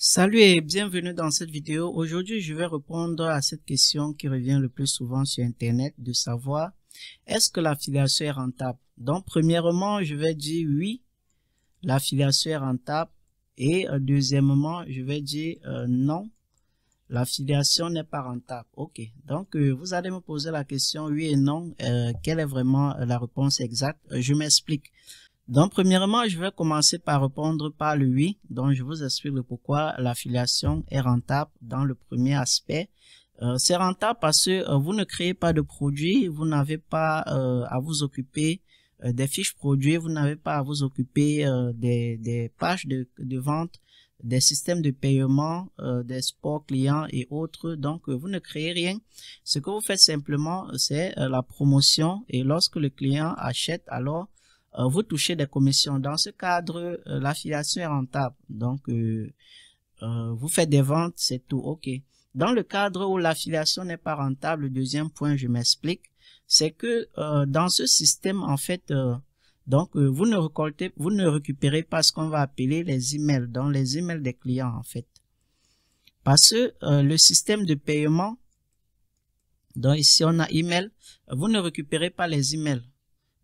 Salut et bienvenue dans cette vidéo. Aujourd'hui, je vais répondre à cette question qui revient le plus souvent sur Internet de savoir est-ce que la l'affiliation est rentable Donc, premièrement, je vais dire oui, la l'affiliation est rentable. Et euh, deuxièmement, je vais dire euh, non, la l'affiliation n'est pas rentable. Ok, donc euh, vous allez me poser la question oui et non. quelle est vraiment la réponse exacte Je m'explique. Donc, premièrement, je vais commencer par répondre par le oui. Donc, je vous explique pourquoi l'affiliation est rentable dans le premier aspect. Euh, c'est rentable parce que euh, vous ne créez pas de produits, vous n'avez pas euh, à vous occuper des fiches produits, vous n'avez pas à vous occuper des, pages de, de, vente, des systèmes de paiement, des sports clients et autres. Donc, vous ne créez rien. Ce que vous faites simplement, c'est la promotion et lorsque le client achète, alors euh, vous touchez des commissions. Dans ce cadre, euh, l'affiliation est rentable. Donc, euh, vous faites des ventes, c'est tout. OK. Dans le cadre où l'affiliation n'est pas rentable, le deuxième point, je m'explique, c'est que dans ce système, en fait, donc vous ne récoltez, vous ne récupérez pas ce qu'on va appeler les emails, dans les emails des clients, en fait. Parce que le système de paiement, donc ici on a email, vous ne récupérez pas les emails.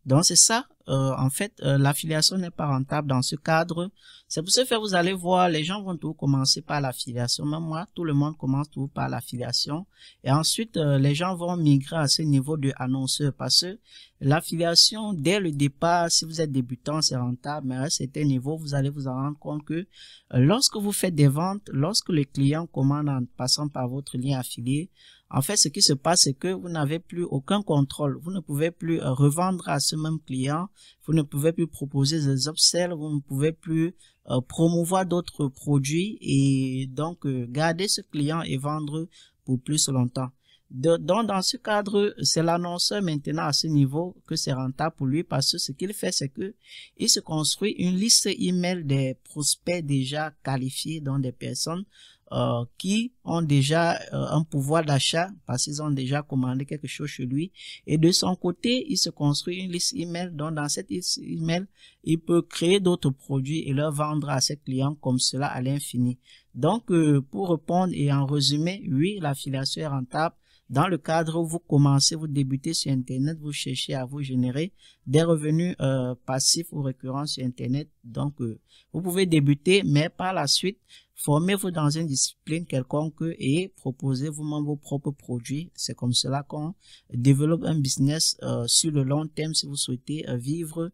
Donc c'est ça euh, en fait, euh, l'affiliation n'est pas rentable dans ce cadre. C'est pour ce faire, vous allez voir, les gens vont tout commencer par l'affiliation. Même moi, tout le monde commence tout par l'affiliation. Et ensuite, euh, les gens vont migrer à ce niveau de annonceur parce que l'affiliation, dès le départ, si vous êtes débutant, c'est rentable. Mais à certains niveau vous allez vous en rendre compte que lorsque vous faites des ventes, lorsque le client commande en passant par votre lien affilié, en fait, ce qui se passe, c'est que vous n'avez plus aucun contrôle. Vous ne pouvez plus revendre à ce même client vous ne pouvez plus proposer des upsells, vous ne pouvez plus euh, promouvoir d'autres produits et donc euh, garder ce client et vendre pour plus longtemps donc, dans ce cadre, c'est l'annonceur maintenant à ce niveau que c'est rentable pour lui parce que ce qu'il fait, c'est que il se construit une liste email des prospects déjà qualifiés, donc des personnes euh, qui ont déjà euh, un pouvoir d'achat parce qu'ils ont déjà commandé quelque chose chez lui. Et de son côté, il se construit une liste email. Donc, dans cette liste email, il peut créer d'autres produits et leur vendre à ses clients comme cela à l'infini. Donc, euh, pour répondre et en résumé, oui, l'affiliation est rentable dans le cadre où vous commencez, vous débutez sur Internet, vous cherchez à vous générer des revenus euh, passifs ou récurrents sur Internet. Donc, euh, vous pouvez débuter, mais par la suite, formez-vous dans une discipline quelconque et proposez vous-même vos propres produits. C'est comme cela qu'on développe un business euh, sur le long terme si vous souhaitez vivre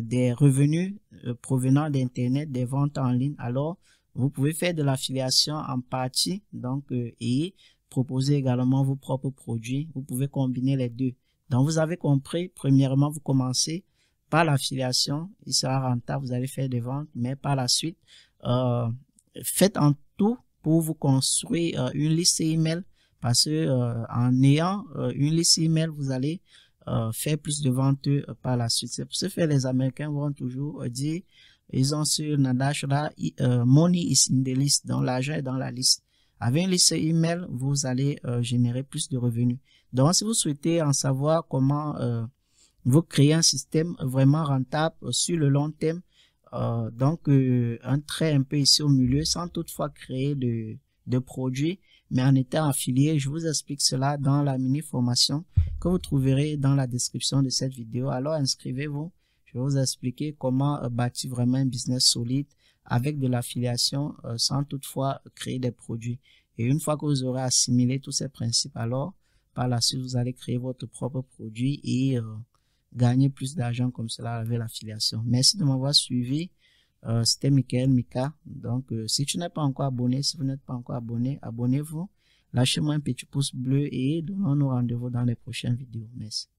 des revenus provenant d'Internet, des ventes en ligne. Alors, vous pouvez faire de l'affiliation en partie donc et Proposer également vos propres produits. Vous pouvez combiner les deux. Donc, vous avez compris, premièrement, vous commencez par l'affiliation. Il sera rentable, vous allez faire des ventes, mais par la suite, euh, faites en tout pour vous construire euh, une liste email parce que euh, en ayant une liste email, vous allez faire plus de ventes par la suite. C'est pour ce que les Américains vont toujours dire, ils ont sur Nadash money is in the list, donc l'argent est dans la liste. Avec liste email, vous allez euh, générer plus de revenus. Donc, si vous souhaitez en savoir comment euh, vous créer un système vraiment rentable euh, sur le long terme, donc un trait un peu ici au milieu, sans toutefois créer de, de produits, mais en étant affilié, je vous explique cela dans la mini-formation que vous trouverez dans la description de cette vidéo. Alors, inscrivez-vous, je vais vous expliquer comment bâtir vraiment un business solide avec de l'affiliation euh, sans toutefois créer des produits. Et une fois que vous aurez assimilé tous ces principes, alors par la suite, vous allez créer votre propre produit et euh, gagner plus d'argent comme cela avec l'affiliation. Merci de m'avoir suivi. Euh, c'était Michael Mika. Donc, si tu n'es pas encore abonné, si vous n'êtes pas encore abonné, abonnez-vous. Lâchez-moi un petit pouce bleu et donnons-nous rendez-vous dans les prochaines vidéos. Merci.